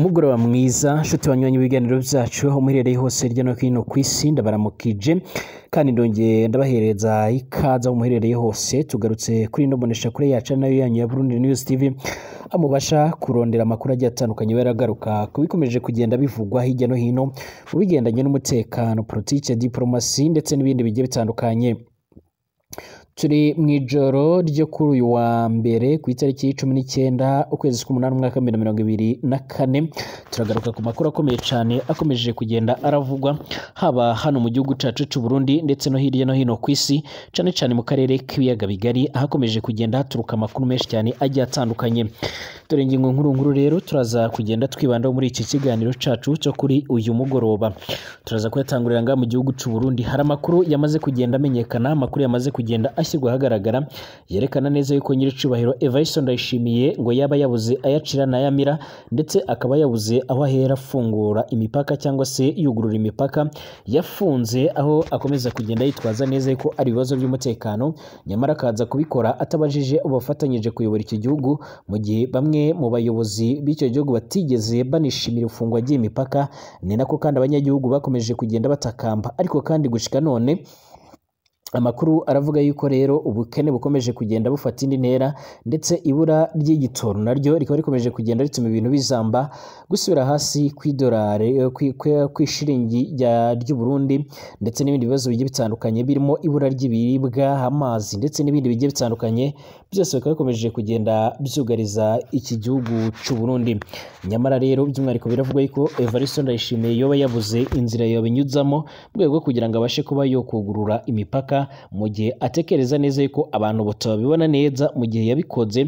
umugoroba mwiza nshuti wanyuranye w'ibiganiro byacu muherereye hose hirya no hino ku isi ndabaramukije kandi ndongeye ndabahereza ikaza aho muherereye hose tugarutse kuri ino mboneshakure yacu nayo yanyu ya Burundi News TV amubasha kurondera amakuru agiye atandukanye baragaruka ku bikomeje kugenda bivugwa hirya no hino mu bigendanye n'umutekano politiki ya diporomasi ndetse n'ibindi bigiye bitandukanye turi mu ijoro ryo kuri uyu wa mbere ku itariki cumi n'icyenda ukwezi k'umunani umwaka wa na mirongo ibiri na kane turagaruka ku makuru akomeye cyane akomeje kugenda aravugwa haba hano mu gihugu cyacu cy'u Burundi ndetse no hirya no hino ku isi cyane cyane mu karere k'ibiyaga bigari ahakomeje kugenda haturuka amakuru menshi cyane agiye atandukanye dore ingingo nkuru nkuru rero turaza kugenda twibandaho muri iki kiganiro cyacu cyo kuri uyu mugoroba turaza kuyatangurira ngaha mu gihugu cy'u Burundi hari amakuru yamaze kugenda amenyekana amakuru yamaze kugenda ashyirwa ishyirwa ahagaragara yerekana neza yuko nyir'icyubahiro Evariste Ndayishimiye ngo yaba yabuze ayacira n'ayamira ndetse akaba yabuze aho ahera afungura imipaka cyangwa se yugurura imipaka yafunze aho akomeza kugenda yitwaza neza yuko ari ibibazo by'umutekano nyamara akaza kubikora atabajije abafatanyije kuyobora iki gihugu mu gihe bamwe mu bayobozi b'icyo gihugu batigeze banishimira ifungwa ry'imipaka ni nako kandi abanyagihugu bakomeje kugenda batakamba ariko kandi gushika none amakuru aravuga yuko rero ubukene bukomeje kugenda bufata indi ntera ndetse ibura ry'igitoro naryo rikaba rikomeje kugenda rituma ibintu bizamba gusubira hasi ku kw'idolari eh, kw'ishiringi ry'u Burundi ndetse n'ibindi bibazo bigiye bitandukanye birimo ibura ry'ibiribwa amazi ndetse n'ibindi bigiye bitandukanye byose bikaba bikomeje kugenda byugariza iki gihugu cy'u Burundi nyamara rero by'umwihariko biravugwa yuko Evariste Ndayishimiye yoba yabuze inzira yabinyuzamo mu rwego rwo kugira ngo abashe kuba yokugurura imipaka mu gihe atekereza neza yuko abantu batabibona neza mu gihe yabikoze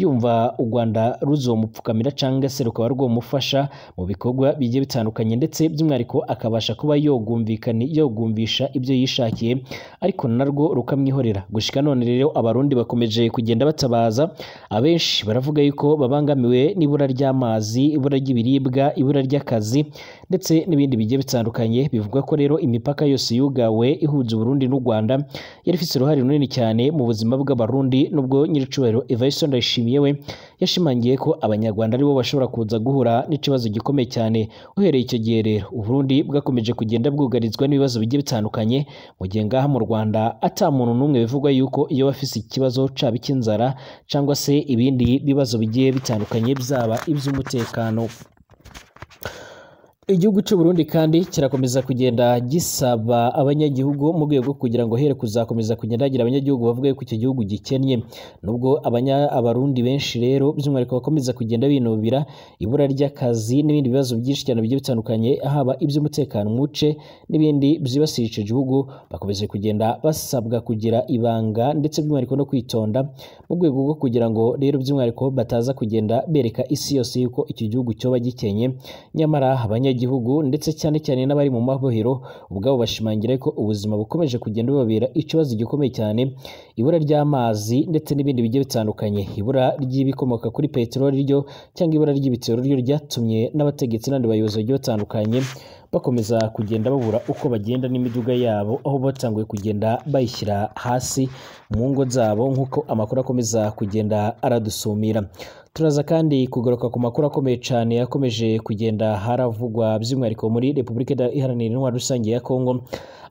yumva u Rwanda ruzomupfukamira cyangwa se rukaba rwomufasha mu bikorwa bigiye bitandukanye ndetse by'umwihariko akabasha kuba yogumvikana yogumvisha ibyo yishakiye ariko narwo rukamwihorera gushika none rero abarundi bakomeje kugira kugenda batabaza abenshi baravuga yuko babangamiwe n'ibura ry'amazi ibura ry'ibiribwa ibura ry'akazi ndetse n'ibindi bigiye bitandukanye bivugwa ko rero imipaka yose yugawe ihuza Burundi n'u Rwanda yari ifite uruhare runini cyane mu buzima bw'abarundi nubwo nyir'icyubahiro Evariste Ndayishimiye we yashimangiye ko abanyarwanda aribo bashobora kuza guhura n'ikibazo gikomeye cyane uhereye icyo gihe rero uburundi bwakomeje kugenda bwugarizwa n'ibibazo bigiye bitandukanye mu gihe ngaha mu rwanda atamuntu n'umwe bivugwa yuko iyo bafise ikibazo caba icy'inzara cyangwa se ibindi bibazo bigiye bitandukanye byaba iby'umutekano igihugu cy'u Burundi kandi kirakomeza kugenda gisaba abanyagihugu mu rwego kugira ngo here kuzakomeza kugenda hagira abanyagihugu bavuga ko icyo gihugu gikennye nubwo abarundi benshi rero by'umwihariko bakomeza kugenda binubira ibura ry'akazi n'ibindi bibazo byinshi cyane bigiye bitandukanye haba iby'umutekano muce n'ibindi byibasiye icyo gihugu bakomeza kugenda basabwa kugira ibanga ndetse by'umwihariko no kwitonda mu rwego rwo kugira ngo rero by'umwihariko bataza kugenda bereka isi yose yuko icyo gihugu cyoba gikenye nyamara abanyagihugu gihugu ndetse cyane cyane n'abari mu mabohero ubwabo bashimangira ko ubuzima bukomeje kugenda bubabera ikibazo gikomeye cyane ibura ry'amazi ndetse n'ibindi bigiye bitandukanye ibura ry'ibikomoka kuri peteroli ryo cyangwa ibura ry'ibitero ryo ryatumye n'abategetsi n'abandi bayobozi bagiye batandukanye bakomeza kugenda babura uko bagenda n'imiduga yabo aho batanguye kugenda bayishyira hasi mu ngo zabo nk'uko amakuru akomeza kugenda aradusumira turaza kandi kugaruka ku makuru akomeye cyane yakomeje kugenda haravugwa by'umwihariko muri repubulika iharanira intwaro rusange ya kongo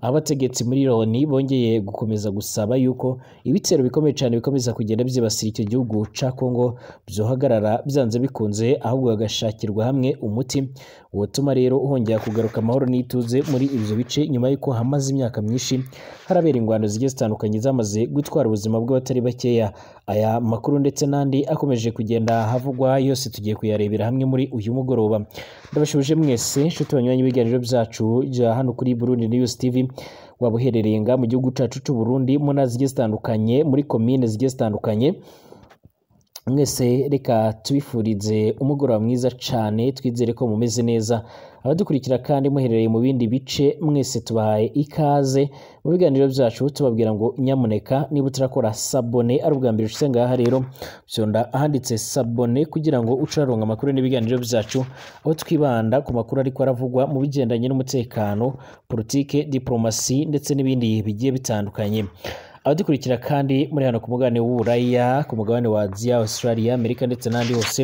abategetsi muri loni bongeye gukomeza gusaba yuko ibitero bikomeye cyane bikomeza kugenda byibasira icyo gihugu cya kongo byohagarara byanze bikunze ahubwo hagashakirwa hamwe umuti watuma rero hongera kugaruka amahoro n'ituze muri ibyo bice nyuma y'uko hamaze imyaka myinshi harabera ingwano zigiye zitandukanye zamaze gutwara ubuzima bw'abatari bakeya aya makuru ndetse n'andi akomeje kugenda ahavugwa yose tugiye kuyarebera hamwe muri uyu mugoroba ndabashubije mwese nshuti banyuranye b'ibiganiro byacu bya hano kuri burundi news tv waba uherereye mu gihugu cyacu cy'u burundi mu ntara zigiye zitandukanye muri komine zigiye zitandukanye mwese reka tubifurize umugoroba mwiza cyane twizere ko mumeze neza abadukurikira kandi muherereye mu bindi bice mwese tubahaye ikaze mu biganiro byacu tubabwira ngo nyamuneka niba utarakora sabone ari ubwa mbere usenga aha rero byonda ahanditse sabone kugira ngo ucaronga amakuru n'ibiganiro byacu aho twibanda ku makuru ariko aravugwa mu bigendanye n'umutekano politiki diplomasi ndetse n'ibindi bigiye bitandukanye abadukurikira kandi muri hano ku mugabane w'uburaya ku mugabane wa aziya australia amerika ndetse n'ahandi hose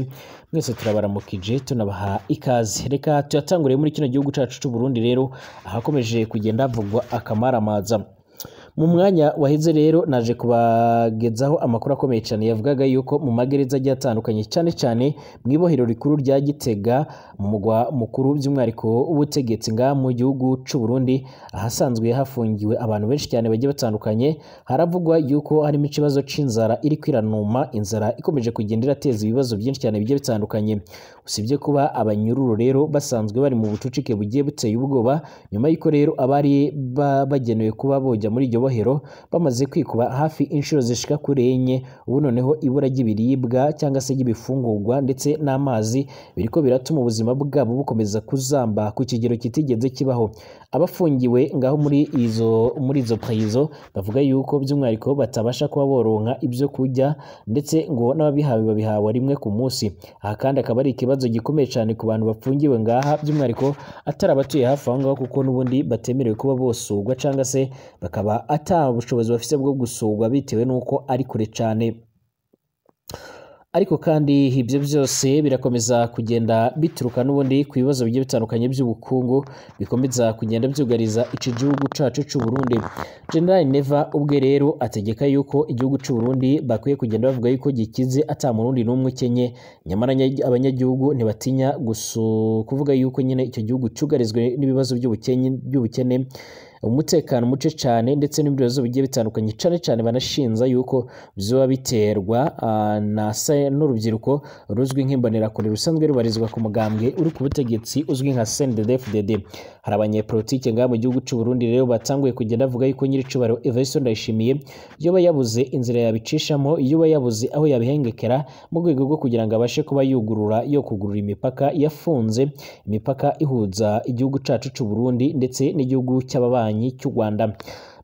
mwese turabaramukije tunabaha ikaze reka tuyatanguriye muri kino gihugu cyacu cy'u rero ahakomeje kugenda havugwa akamaramaza mu mwanya waheze rero naje kubagezaho amakuru akomeye cyane yavugaga yuko mu magereza agiye atandukanye cyane cyane mu ibohero rikuru rya gitega mu mugwa mukuru by'umwihariko w'ubutegetsi nga mu gihugu cy'u Burundi ahasanzwe hafungiwe abantu benshi cyane bagiye batandukanye haravugwa yuko harimo ikibazo cy'inzara iri kwiranuma inzara ikomeje kugenda irateza ibibazo byinshi cyane bigiye bitandukanye usibye kuba abanyururu rero basanzwe bari mu bucucike bugiye buteye ubwoba nyuma y'uko rero abari bagenewe kuba bojya muri iryo bohero bamaze kwikuba hafi inshuro zishika kuri enye ubu noneho ibura ry'ibiribwa cyangwa se ry'ibifungurwa ndetse n'amazi ko biratuma ubuzima bwabo bukomeza kuzamba ku kigero kitigeze kibaho abafungiwe ngaho muri izo muri izo parizo bavuga yuko by'umwihariko batabasha kuba boronka ibyo kurya ndetse ngo n'ababihawe babihawe rimwe ku munsi aha kandi akaba ari ikibazo ikibazo gikomeye cyane ku bantu bafungiwe ngaha by'umwihariko atari abatuye hafi aho ngaho kuko n'ubundi batemerewe kuba bosurwa cyangwa se bakaba ata bushobozi bafite bwo gusurwa bitewe n'uko ari kure cyane ariko kandi ibyo byose birakomeza kugenda bituruka n'ubundi ku bibazo bigiye bitandukanye by'ubukungu bikomeza kugenda byugariza iki gihugu cyacu cy'u Burundi General Neva ubwe rero ategeka yuko igihugu cy'u Burundi bakwiye kugenda bavuga yuko gikize ata murundi n'umwe ukenye nyamara abanyagihugu ntibatinya gusu kuvuga yuko nyine icyo gihugu cyugarizwe n'ibibazo by'ubukene umutekano muce cyane ndetse n'ibindi bibazo bigiye bitandukanye cyane cyane banashinza yuko biba biterwa ah, n'urubyiruko ruzwi nk'imbonerakure rusanzwe rubarizwa ku mugambwe uri ku butegetsi uzwi nka cndd hari abanyepolitike ngaha mu gihugu cy'u rero batanguye kugenda avuga yuko nyiricubaro Evariste Ndayishimiye yoba yabuze inzira yabicishamo yoba yabuze aho yabihengekera mu rwego rwo kugira ngo abashe kuba yugurura yo kugurura imipaka yafunze imipaka ihuza igihugu cyacu cy'u ndetse n'igihugu cy'ababanyi cy'u Rwanda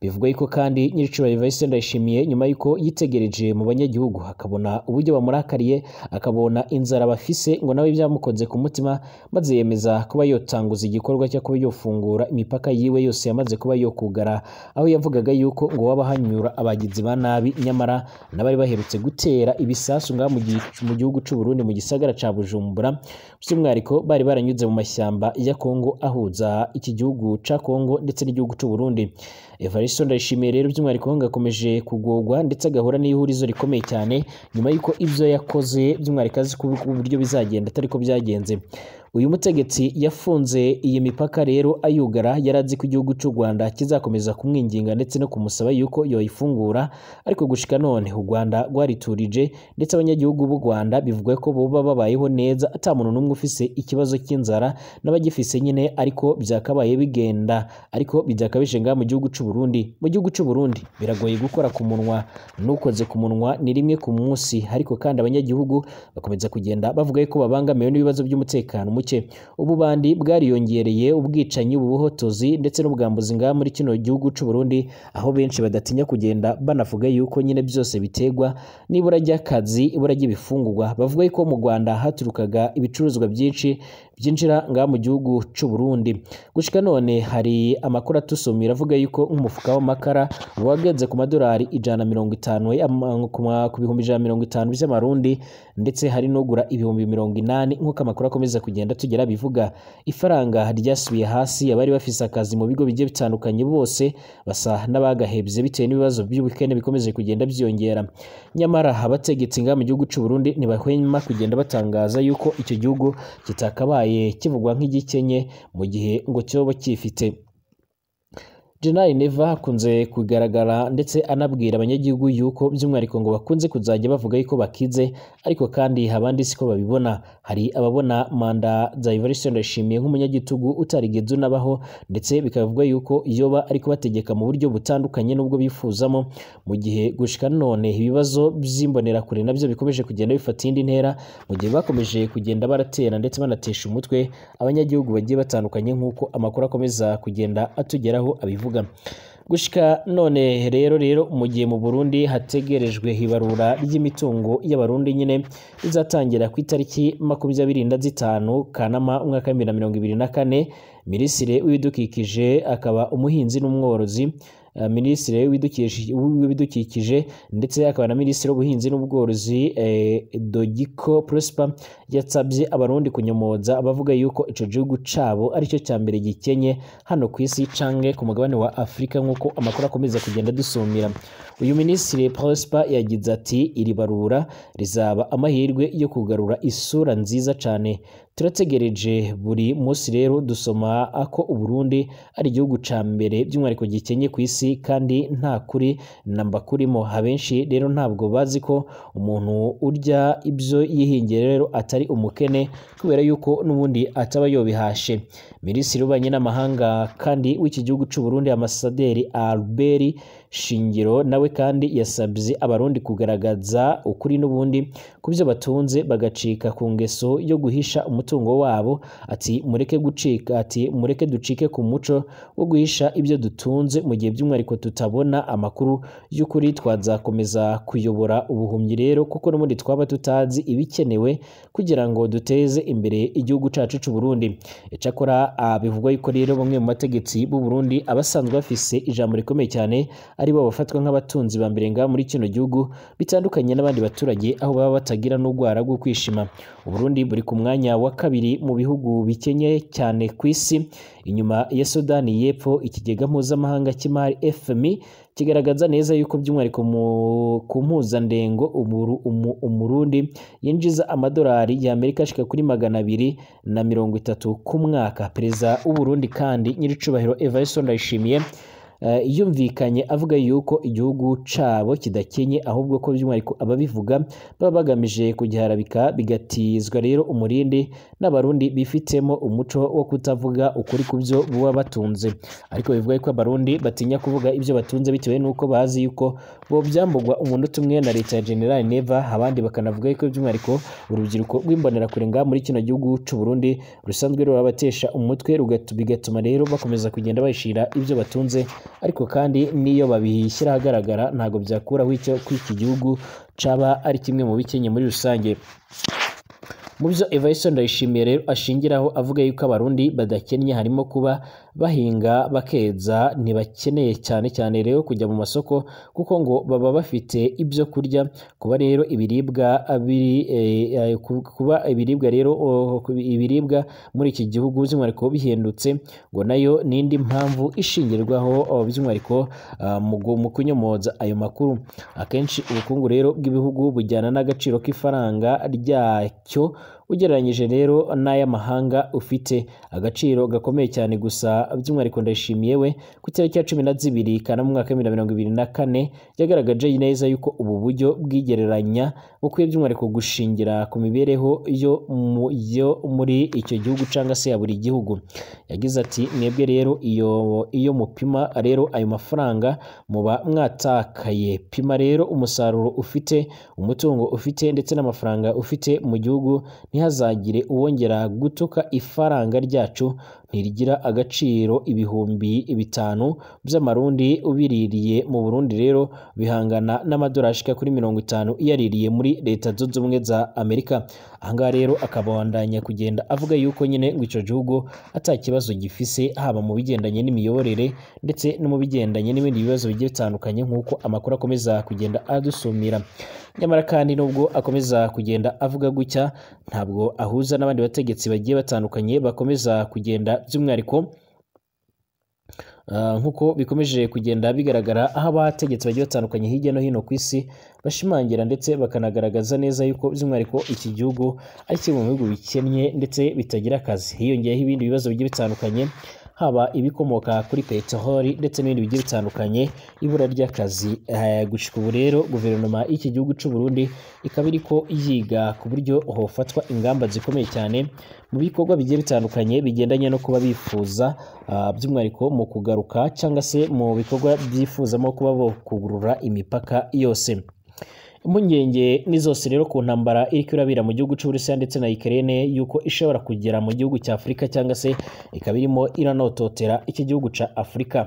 bivugwa yuko kandi nyir'icyubahiro Evariste Ndayishimiye nyuma y'uko yitegereje mu banyagihugu akabona uburyo bamurakariye akabona inzara bafise ngo nawe byamukoze ku mutima maze yemeza kuba yotanguza igikorwa cyo kuba yofungura imipaka yiwe yose yamaze kuba yokugara aho yavugaga yuko ngo waba hanyura abagizi ba nabi nyamara n'abari baherutse gutera ibisasu ngaha mu gihugu cy'u Burundi mu gisagara ca Bujumbura by'umwihariko bari baranyuze mu mashyamba ya Kongo ahuza iki gihugu ca Kongo ndetse n'igihugu cy'u Burundi Evaristo Ndayishimiye rero by'umwihariko yakomeje kugogwa ndetse agahura n'ihurizo rikomeye cyane nyuma y'uko ibyo yakoze by'umwihariko azi ko uburyo bizagenda atari ko byagenze uyu mutegetsi yafunze iyi mipaka rero ayugara yarazi ko igihugu cy'u rwanda kizakomeza kumwinginga ndetse no kumusaba yuko yoyifungura ariko gushika none u rwanda rwariturije ndetse abanyagihugu b'u rwanda bivugwa ko boba babayeho neza ata muntu n'umwe ufise ikibazo cy'inzara n'abagifise nyine ariko byakabaye bigenda ariko byakabije ngaha mu gihugu cy'u burundi mu gihugu cy'u burundi biragoye gukora ku munwa n'ukoze ku munwa ni rimwe ku munsi ariko kandi abanyagihugu bakomeza kugenda bavuga ko babangamiwe n'ibibazo by'umutekano muke ububandi bwariyongereye ubwicanyi ubuhotozi ndetse n'ubwambuzi ngaha muri kino gihugu cy'u Burundi aho benshi badatinya kugenda banavuga yuko nyine byose biterwa n'ibura ry'akazi ibura ry'ibifungurwa bavuga ko mu Rwanda haturukaga ibicuruzwa byinshi byinjira nga mu gihugu cy'u Burundi gushika none hari amakuru atusomira avuga yuko umufuka w'amakara wagenze ku madolari ijana mirongo itanu ku bihumbi ijana mirongo itanu by'amarundi ndetse hari n'ugura ibihumbi mirongo inani nk'uko amakuru akomeza kugenda tugera bivuga ifaranga ryasubiye hasi abari bafise akazi mu bigo bigiye bitandukanye bose basa n'abagahebye bitewe n'ibibazo by'ubukene bikomeje kugenda byiyongera nyamara abategetsi nga mu gihugu cy'u Burundi ntibahwema kugenda batangaza yuko icyo gihugu kitakabaye cyakabaye kivugwa nk'igikenye mu gihe ngo cyoba kifite General Neva akunze kugaragara ndetse anabwira abanyagihugu yuko by'umwihariko ngo bakunze kuzajya bavuga yuko bakize ariko kandi abandi siko babibona hari ababona manda za Evariste Ndayishimiye nk'umunyagitugu utarigeze unabaho ndetse bikavugwa yuko yoba ariko bategeka mu buryo butandukanye n'ubwo bifuzamo mu gihe gushika none ibibazo by'imbonerakure nabyo bikomeje kugenda bifata indi ntera mu gihe bakomeje kugenda baratera ndetse banatesha umutwe abanyagihugu bagiye batandukanye nk'uko amakuru akomeza kugenda atugeraho abivuga kuvuga gushika none rero rero mu gihe mu Burundi hategerejwe ibarura ry'imitungo y'abarundi nyine izatangira ku itariki makumyabiri na zitanu Kanama umwaka w'ibihumbi bibiri na mirongo ibiri na kane Minisitiri w'ibidukikije akaba umuhinzi n'umworozi Eh, minisitiri w'ibidukikije ndetse akaba na minisitiri w'ubuhinzi n'ubworozi eh, dogiko prosper yatsabye abarundi kunyomoza bavuga yuko icyo gihugu cyabo aricyo cya mbere gikenye hano ku isi cange ku mugabane wa afurika nk'uko amakuru akomeza kugenda dusumira uyu minisitiri prosper yagize ati iri barura rizaba amahirwe yo kugarura isura nziza cyane turategereje buri munsi rero dusoma ko uburundi ari igihugu ca mbere by'umwihariko gikenye ku isi kandi nta kuri namba kurimo abenshi rero ntabwo bazi ko umuntu urya ibyo yihingiye rero atari umukene kubera yuko n'ubundi ataba yobihashe minisitiri w'ububanyi n'amahanga kandi w'iki gihugu cy'u Burundi amasaderi alberi shingiro nawe kandi yasabye abarundi kugaragaza ukuri n'ubundi ku byo batunze bagacika ku ngeso yo guhisha umutungo wabo ati mureke gucika ati mureke ducike ku muco wo guhisha ibyo dutunze mu gihe by'umwihariko tutabona amakuru y'ukuri twazakomeza kuyobora ubuhumyi rero kuko n'ubundi twaba tutazi ibikenewe kugira ngo duteze imbere igihugu cyacu cy'u Burundi icyakora ah, bivugwa yuko rero bamwe mu bategetsi b'u Burundi abasanzwe bafise ijambo rikomeye cyane ari bafatwa nk'abatunzi ba mbere ngaha muri kino gihugu bitandukanye n'abandi baturage aho baba batagira n'urwara rwo kwishima uburundi buri ku mwanya wa kabiri mu bihugu bikenye cyane ku isi inyuma ya sudani y'epfo ikigega mpuzamahanga cy'imari fmi kigaragaza neza yuko by'umwihariko ku mpuzandengo umurundi yinjiza amadolari Amerika ashika kuri magana abiri na mirongo itatu ku mwaka perezida w'uburundi kandi nyiricubahiro evariste ndayishimiye Eh, yumvikanye avuga yuko igihugu cyabo kidakenye ahubwo ko by'umwihariko ababivuga baba bagamije kugiharabika bigatizwa rero umurindi n'abarundi bifitemo umuco wo kutavuga ukuri ku byo buba batunze ariko bivuga ko abarundi batinya kuvuga ibyo batunze bitewe n'uko bazi yuko bo byambugwa umunota umwe na leta ya generali neva abandi bakanavuga yuko by'umwihariko urubyiruko rw'imbonerakure ngaha muri kino gihugu cy'u Burundi rusanzwe rubabatesha umutwe bigatuma rero bakomeza kugenda bayishira ibyo batunze ariko kandi n'iyo babishyira ahagaragara ntabwo byakuraho icyo kuri iki gihugu cyaba ari kimwe mu bikenye muri rusange mu byo Evariste Ndayishimiye rero ashingiraho avuga yuko abarundi badakennye harimo kuba bahinga bakeza ntibakeneye cyane cyane rero kujya mu masoko kuko ngo baba bafite ibyo kurya kuba rero ibiribwa biri eh, kuba ibiribwa rero ibiribwa muri iki gihugu by'umwihariko bihendutse ngo nayo ni indi mpamvu ishingirwaho oh, by'umwihariko ah, mu kunyomoza ayo makuru akenshi ubukungu rero bw'ibihugu bujyana n'agaciro k'ifaranga ryacyo ugereranyije rero n'ay'amahanga ufite agaciro gakomeye cyane gusa by'umwihariko ndayishimiye we ku cyari cya cumi na zibiri kana mu mwaka mirongo ibiri na kane yagaragaje neza yuko ubu buryo bwigereranya uko by'umwihariko gushingira ku mibereho yo muri icyo gihugu cyangwa se ya buri gihugu yagize ati mwebwe rero iyo iyo mupima rero ayo mafaranga muba mwatakaye pima rero umusaruro ufite umutungo ufite ndetse n'amafaranga ufite mu gihugu ntihazagire uwongera gutuka ifaranga ryacu ntirigira agaciro ibihumbi bitanu by'amarundi ubiririye mu Burundi rero bihangana n'amadolari ashika kuri mirongo itanu iyaririye muri leta zunze ubumwe za Amerika ahangaha rero akabandanya kugenda avuga yuko nyine ngo ico gihugu ata kibazo gifise haba mu bigendanye n'imiyoborere ndetse no mu bigendanye n'ibindi bibazo bigiye bitandukanye nk'uko amakuru akomeza kugenda adusumira nyamara kandi nubwo akomeza kugenda avuga gutya ntabwo ahuza n'abandi bategetsi bagiye batandukanye bakomeza kugenda by'umwihariko ah, nk'uko bikomeje kugenda bigaragara aho abategetsi bagiye batandukanye hirya no hino ku isi bashimangira ndetse bakanagaragaza neza yuko by'umwihariko iki gihugu ari kimwe mu bihugu bikennye ndetse bitagira akazi hiyongeyeho ibindi bibazo bigiye bitandukanye haba ibikomoka kuri peteroli ndetse n'ibindi bigiye bitandukanye ibura ry'akazi eh, gushika ubu rero guverinoma y'iki gihugu cy'u Burundi ikaba ko yiga ku buryo hofatwa ingamba zikomeye cyane mu bikorwa bigiye bitandukanye bigendanye no kuba bifuza ah, by'umwihariko mu kugaruka cyangwa se mu bikorwa byifuzamo kuba bakugurura imipaka yose impungenge ni zose rero ku ntambara iri kurabira mu gihugu cy'uburusiya ndetse na ikirere yuko ishobora kugera mu gihugu cya afurika cyangwa se ikaba irimo iranototera iki gihugu cya afurika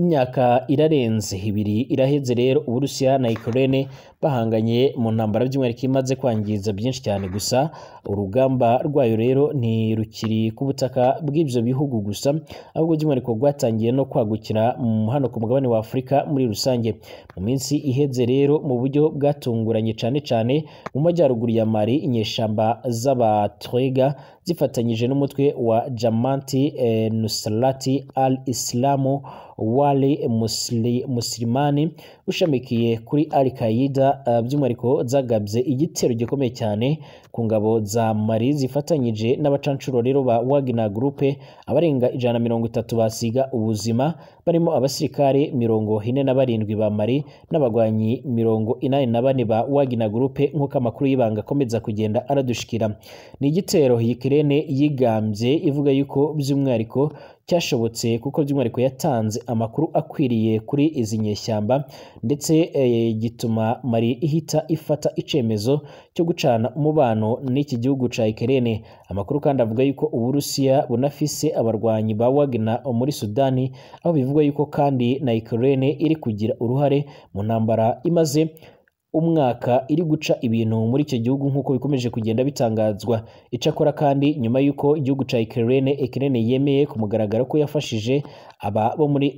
imyaka irarenze ibiri iraheze rero uburusiya na ikirere bahanganye mu ntambara by'umwihariko imaze kwangiza byinshi cyane gusa urugamba rwayo rero ntirukiri ku butaka bw'ibyo bihugu gusa ahubwo by'umwihariko rwatangiye no kwagukira hano ku mugabane wa afurika muri rusange mu minsi iheze rero mu buryo bwatunguranye cyane cyane mu majyaruguru ya mari inyeshyamba z'abatwega zifatanyije n'umutwe wa jamanti eh, al islamu wali muslimani ushamikiye kuri al Eh, by'umwihariko zagabye igitero gikomeye cyane ku ngabo za mari zifatanyije n'abacanshuro rero ba wagina gurupe abarenga ijana na mirongo itatu basiga ubuzima barimo abasirikare mirongo ine na barindwi ba mari n'abagwanyi mirongo inani na bane ba Wagina Group nk'uko amakuru y'ibanga akomeza kugenda aradushikira ni igitero Ukraine yigambye ivuga yuko by'umwihariko cyashobotse kuko by'umwihariko yatanze amakuru akwiriye kuri izi nyeshyamba ndetse eh, gituma mari ihita ifata icyemezo cyo gucana umubano n'iki gihugu cya Ukraine amakuru kandi avuga yuko Uburusiya bunafise abarwanyi ba Wagner muri Sudani aho bivuga bivuga yuko kandi na Ukraine iri kugira uruhare mu ntambara imaze umwaka iri guca ibintu muri icyo gihugu nk'uko bikomeje kugenda bitangazwa icyakora kandi nyuma y'uko igihugu cya Ukraine Ukraine yemeye ku mugaragaro ko yafashije aba bo muri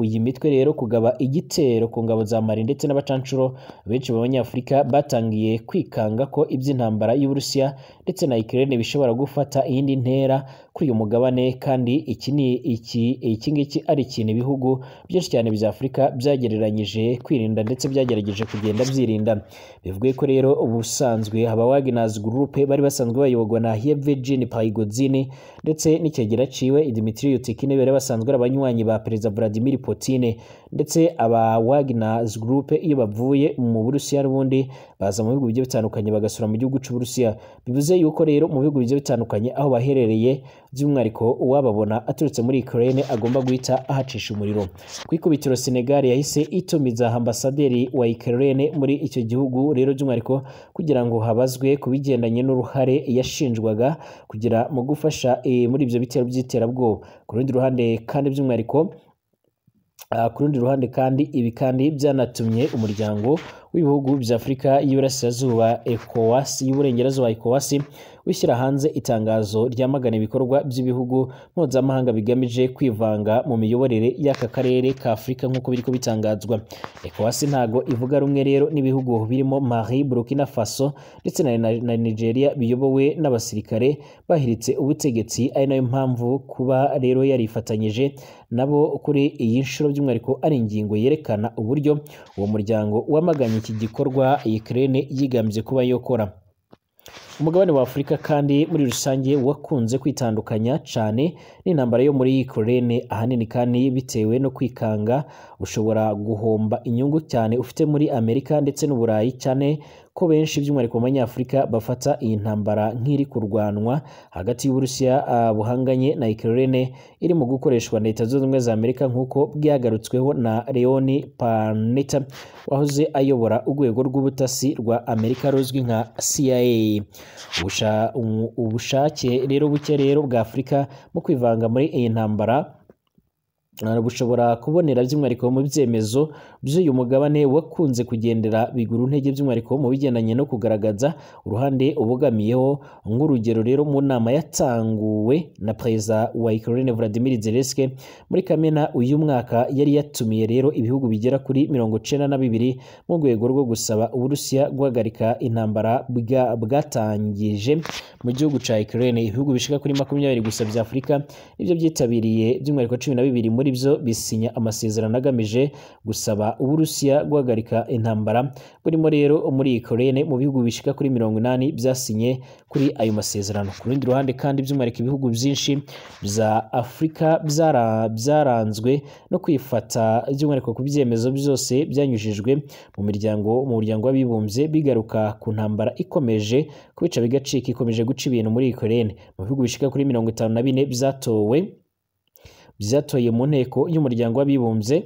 uyu mitwe rero kugaba igitero ku ngabo za Mali ndetse n'abacancuro benshi b'abanyafurika batangiye kwikanga ko iby'intambara y'Uburusiya ndetse na Ukraine bishobora gufata iyindi ntera kuri uyu mugabane kandi iki ni iki iki ngiki ari ikintu ibihugu byinshi cyane bya Afurika byagereranyije kwirinda ndetse byagerageje kugenda byirinda kwirinda bivuge ko rero ubusanzwe aba Wagner's Group bari basanzwe bayoborwa na Yevgeny Prigozhin ndetse n'ikegera ciwe Dmitry Yutkin bari basanzwe abanywanyi ba Perezida Vladimir Putin ndetse aba Wagner's Group iyo bavuye mu Burusiya n'ubundi baza mu bihugu bigiye bitandukanye bagasura mu gihugu cy'u Burusiya bivuze yuko rero mu bihugu bigiye bitandukanye aho baherereye by'umwihariko uwababona aturutse muri Ukraine agomba guhita ahacisha umuriro ku ikubitiro Senegal yahise itumiza ambasaderi wa Ukraine muri icyo gihugu rero by'umwihariko kugira ngo habazwe ku bigendanye n'uruhare yashinjwaga kugira mu gufasha e, muri ibyo bitero by'iterabwoba ku rundi ruhande kandi by'umwihariko Ah, ku rundi ruhande kandi ibi kandi byanatumye umuryango w'ibihugu bya afurika y'iburasirazuba ecowasi y'iburengerazuba Ekowasi ushyira hanze itangazo ryamagana ibikorwa by'ibihugu mpuzamahanga bigamije kwivanga mu miyoborere y'aka karere ka afurika nk'uko biri kubitangazwa ecowas ntago ivuga rumwe rero n'ibihugu birimo mari burkina faso ndetse na nigeria biyobowe n'abasirikare bahiritse ubutegetsi ari nayo mpamvu kuba rero yarifatanyije nabo kuri iyi nshuro by'umwihariko ari ingingo yerekana uburyo uwo muryango wamaganye iki gikorwa Ukraine yigambye kuba yokora umugabane wa afurika kandi muri rusange wakunze kwitandukanya cyane n'intambara yo muri korene ahanini kandi bitewe no kwikanga ushobora guhomba inyungu cyane ufite muri amerika ndetse n'uburayi cyane ko benshi by'umwihariko mu banyafurika bafata iyi ntambara nk'iri kurwanwa hagati y'uburusiya buhanganye na ikirene iri mu gukoreshwa na leta zunze ubumwe za amerika nk'uko byagarutsweho na leoni paneta wahoze ayobora urwego rw'ubutasi rwa amerika ruzwi nka cia ubushake rero buke rero bwa afurika mu kwivanga muri iyi ntambara bushobora kubonera by'umwihariko mu byemezo by'uyu mugabane wakunze kugendera biguru intege by'umwihariko mu bigendanye no kugaragaza uruhande ubogamiyeho nk'urugero rero mu nama yatanguwe na perezida wa Ukraine Vladimir Zelensky muri Kamena uyu mwaka yari yatumiye rero ibihugu bigera kuri mirongo cyenda na bibiri mu rwego rwo gusaba Uburusiya guhagarika intambara bwatangije mu gihugu cya Ukraine ibihugu bishika kuri makumyabiri gusa bya Afurika nibyo byitabiriye by'umwihariko cumi na bibiri muri muri byo bisinya amasezerano agamije gusaba uburusiya guhagarika intambara burimo rero muri Ukraine mu bihugu bishika kuri mirongo inani byasinye kuri ayo masezerano ku rundi ruhande kandi by'umurika ibihugu byinshi bya Afurika byaranzwe no kwifata by'umwihariko ku byemezo byose byanyujijwe mu miryango mu muryango w'abibumbye bigaruka ku ntambara ikomeje kubica bigacika ikomeje guca ibintu muri Ukraine mu bihugu bishika kuri mirongo itanu na bine byatowe byatoye mu nteko y'umuryango w'abibumbye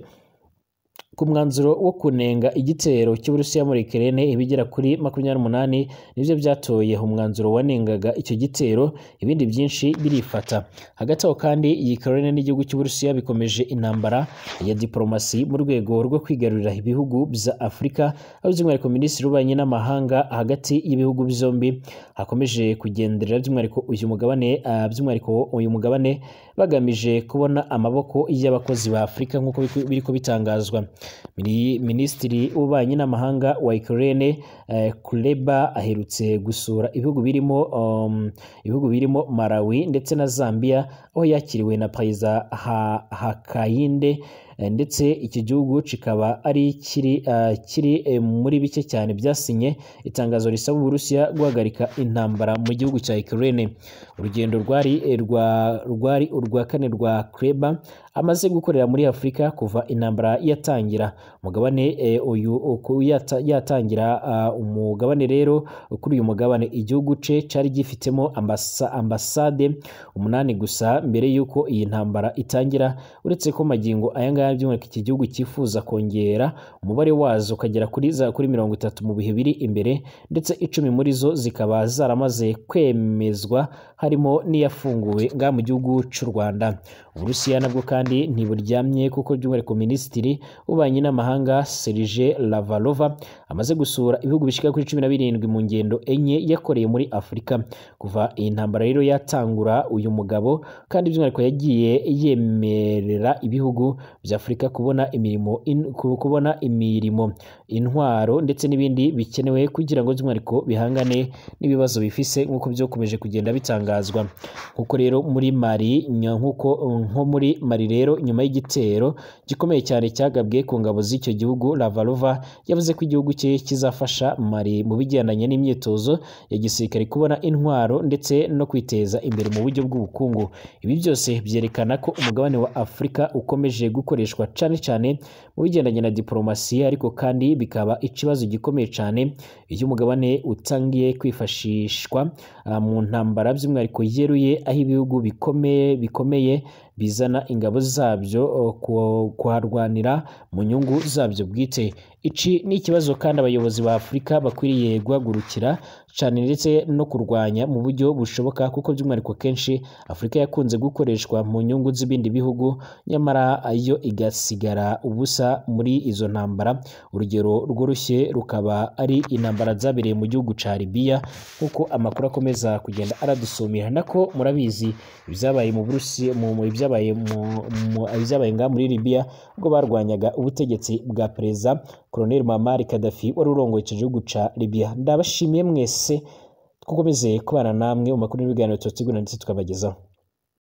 ku mwanzuro wo kunenga igitero cy'uburusiya muri kerene ibigera kuri makumyabiri n'umunani nibyo byatoye umwanzuro wanengaga icyo gitero ibindi byinshi birifata hagati aho kandi iyi kerene n'igihugu cy'uburusiya bikomeje intambara ya diplomasi mu rwego rwo kwigarurira ibihugu bya afurika aho by'umwihariko minisitiri w'ububanyi n'amahanga hagati y'ibihugu byombi hakomeje kugenderera by'umwihariko uyu mugabane ah, by'umwihariko uyu mugabane bagamije kubona amaboko y'abakozi ba afurika nk'uko biri kubitangazwa. Minisitiri w'ububanyi n'amahanga wa Ukraine eh, Kuleba aherutse gusura ibihugu birimo um, ibihugu birimo Malawi ndetse na Zambia aho yakiriwe na Perezida hakayinde eh, ndetse iki gihugu kikaba ari kiri eh, kiri muri bike cyane byasinye itangazo risaba Uburusiya guhagarika intambara mu gihugu cya Ukraine urugendo rwari rwa rwari urwa kane rwa Kuleba amaze gukorera muri afurika kuva intambara yatangira umugabane eh, uyu yatangira ah, umugabane rero kuri uyu mugabane igihugu ce cyari gifitemo ambasade umunani gusa mbere y'uko iyi ntambara itangira uretse ko magingo aya ngaya by'umwihariko iki gihugu cyifuza kongera umubare wazo ukagera kuri za kuri mirongo itatu mu bihe biri imbere ndetse icumi muri zo zikaba zaramaze kwemezwa harimo n'iyafunguwe ngaha mu gihugu cy'u Rwanda uburusiya nabwo kandi ntiburyamye kuko by'umwihariko minisitiri w'ububanyi n'amahanga Serge Lavrov amaze gusura ibihugu bishyika kuri cumi na birindwi mu ngendo enye yakoreye muri Afurika kuva iyi ntambara rero yatangura uyu mugabo kandi by'umwihariko yagiye yemerera ibihugu bya Afurika kubona imirimo in, kubona imirimo intwaro ndetse n'ibindi bikenewe kugira ngo by'umwihariko bihangane n'ibibazo bifise nk'uko byakomeje kugenda bitanga bitangazwa kuko rero muri mari nkuko nko muri mari rero nyuma y'igitero gikomeye cyane cyagabwe ku ngabo z'icyo gihugu lavarova yavuze ko igihugu cye kizafasha mari mu bigendanye n'imyitozo ya gisirikare kubona intwaro ndetse no kwiteza imbere mu buryo bw'ubukungu ibi byose byerekana ko umugabane wa afurika ukomeje gukoreshwa cyane cyane mu bigendanye na diporomasiya ariko kandi bikaba ikibazo gikomeye cyane iyo umugabane utangiye kwifashishwa ah, mu ntambara z'imwe by'umwihariko yeruye aho ibihugu bikomeye bikomeye bizana ingabo zabyo kuharwanira mu nyungu zabyo bwite Iki ni ikibazo kandi abayobozi ba Afurika bakwiriye guhagurukira cyane ndetse no kurwanya mu buryo bushoboka kuko by'umwihariko kenshi Afurika yakunze gukoreshwa mu nyungu z'ibindi bihugu nyamara ayo igasigara ubusa muri izo ntambara urugero rworoshye rukaba ari intambara zabereye mu gihugu cya Libya nk'uko amakuru akomeza kugenda aradusumira nako murabizi ibyabaye mu Burusi ibyabaye ngaha muri Libya ubwo barwanyaga ubutegetsi bwa perezida Colonel Muammar Gaddafi wari urongoye icyo gihugu ca Libya ndabashimiye mwese dukomeze kubana namwe mu makuru n'ibiganiro tubategurira ndetse tukabagezaho